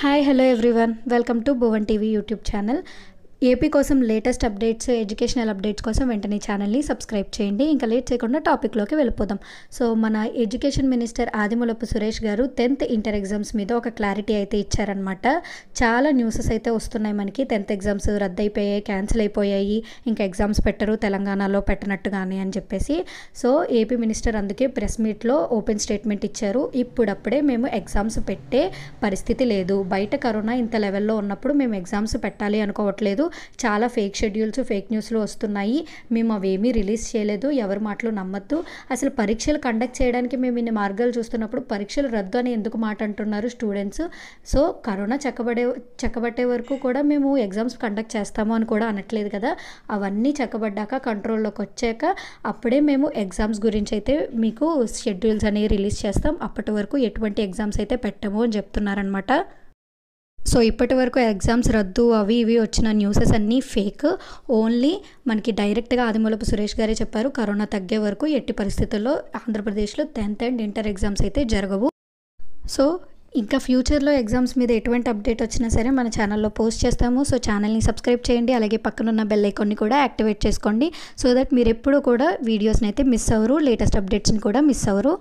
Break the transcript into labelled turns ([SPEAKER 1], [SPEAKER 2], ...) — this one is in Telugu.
[SPEAKER 1] hi hello everyone welcome to Bhuvan TV YouTube channel AP కోసం లేటెస్ట్ అప్డేట్స్ ఎడ్యుకేషనల్ అప్డేట్స్ కోసం వెంటనే ఛానల్ని సబ్స్క్రైబ్ చేయండి ఇంకా లేట్ చేయకుండా టాపిక్లోకి వెళ్ళిపోదాం సో మన ఎడ్యుకేషన్ మినిస్టర్ ఆదిమూలపు సురేష్ గారు టెన్త్ ఇంటర్ ఎగ్జామ్స్ మీద ఒక క్లారిటీ అయితే ఇచ్చారనమాట చాలా న్యూసెస్ అయితే వస్తున్నాయి మనకి టెన్త్ ఎగ్జామ్స్ రద్దయిపోయాయి క్యాన్సిల్ అయిపోయాయి ఇంకా ఎగ్జామ్స్ పెట్టరు తెలంగాణలో పెట్టినట్టు కానీ అని చెప్పేసి సో ఏపీ మినిస్టర్ అందుకే ప్రెస్ మీట్లో ఓపెన్ స్టేట్మెంట్ ఇచ్చారు ఇప్పుడప్పుడే మేము ఎగ్జామ్స్ పెట్టే పరిస్థితి లేదు బయట కరోనా ఇంత లెవెల్లో ఉన్నప్పుడు మేము ఎగ్జామ్స్ పెట్టాలి అనుకోవట్లేదు చాలా ఫేక్ షెడ్యూల్స్ ఫేక్ న్యూస్లు వస్తున్నాయి మేము అవేమీ రిలీజ్ చేయలేదు ఎవరి మాటలు నమ్మద్దు అసలు పరీక్షలు కండక్ట్ చేయడానికి మేము ఇన్ని మార్గాలు చూస్తున్నప్పుడు పరీక్షలు రద్దు అని ఎందుకు మాట అంటున్నారు స్టూడెంట్స్ సో కరోనా చెక్కబడే చెక్కబట్టే వరకు కూడా మేము ఎగ్జామ్స్ కండక్ట్ చేస్తాము అని కూడా అనట్లేదు కదా అవన్నీ చెక్కబడ్డాక కంట్రోల్లోకి వచ్చాక అప్పుడే మేము ఎగ్జామ్స్ గురించి అయితే మీకు షెడ్యూల్స్ అనేవి రిలీజ్ చేస్తాం అప్పటి వరకు ఎటువంటి ఎగ్జామ్స్ అయితే పెట్టము అని చెప్తున్నారనమాట సో ఇప్పటి వరకు ఎగ్జామ్స్ రద్దు అవి ఇవి వచ్చిన న్యూసెస్ అన్నీ ఫేక్ ఓన్లీ మనకి డైరెక్ట్గా ఆదిమూలపు సురేష్ గారే చెప్పారు కరోనా తగ్గే వరకు ఎట్టి పరిస్థితుల్లో ఆంధ్రప్రదేశ్లో టెన్త్ అండ్ ఇంటర్ ఎగ్జామ్స్ అయితే జరగవు సో ఇంకా ఫ్యూచర్లో ఎగ్జామ్స్ మీద ఎటువంటి అప్డేట్ వచ్చినా సరే మన ఛానల్లో పోస్ట్ చేస్తాము సో ఛానల్ని సబ్స్క్రైబ్ చేయండి అలాగే పక్కనున్న బెల్ ఐకాన్ని కూడా యాక్టివేట్ చేసుకోండి సో దట్ మీరు ఎప్పుడూ కూడా వీడియోస్ని అయితే మిస్ అవ్వరు లేటెస్ట్ అప్డేట్స్ని కూడా మిస్ అవ్వరు